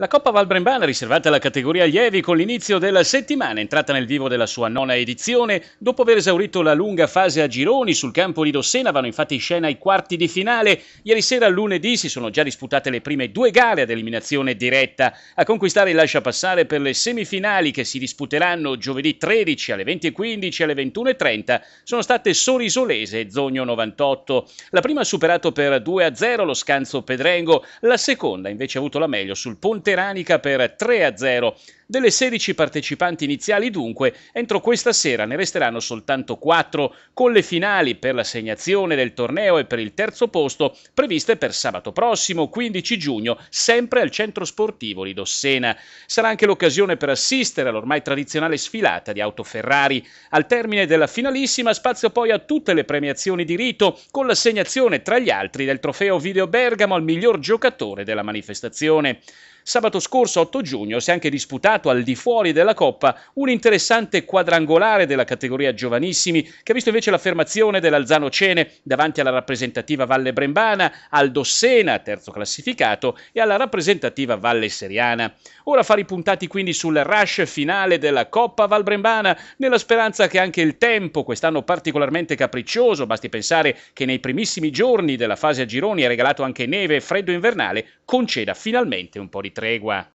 La Coppa Val Brembana, riservata alla categoria lievi con l'inizio della settimana, è entrata nel vivo della sua nona edizione. Dopo aver esaurito la lunga fase a gironi sul campo di Dossena, vanno infatti in scena i quarti di finale. Ieri sera, lunedì, si sono già disputate le prime due gare ad eliminazione diretta. A conquistare il lascia passare per le semifinali che si disputeranno giovedì 13 alle 20.15 e alle 21.30 sono state Sorisolese e Zogno 98. La prima ha superato per 2-0 lo scanzo Pedrengo, la seconda invece ha avuto la meglio sul Ponte Teranica per 3-0. Delle 16 partecipanti iniziali dunque, entro questa sera ne resteranno soltanto 4, con le finali per l'assegnazione del torneo e per il terzo posto previste per sabato prossimo, 15 giugno, sempre al centro sportivo di Dossena. Sarà anche l'occasione per assistere all'ormai tradizionale sfilata di auto Ferrari. Al termine della finalissima spazio poi a tutte le premiazioni di rito, con l'assegnazione tra gli altri del trofeo Video Bergamo al miglior giocatore della manifestazione. Sabato scorso 8 giugno si è anche disputato al di fuori della Coppa un interessante quadrangolare della categoria giovanissimi che ha visto invece l'affermazione dell'Alzano Cene davanti alla rappresentativa Valle Brembana, al Dossena, terzo classificato, e alla rappresentativa Valle Seriana. Ora fare i puntati quindi sul rush finale della Coppa Val Brembana nella speranza che anche il tempo, quest'anno particolarmente capriccioso, basti pensare che nei primissimi giorni della fase a gironi ha regalato anche neve e freddo invernale, conceda finalmente un po' di tregua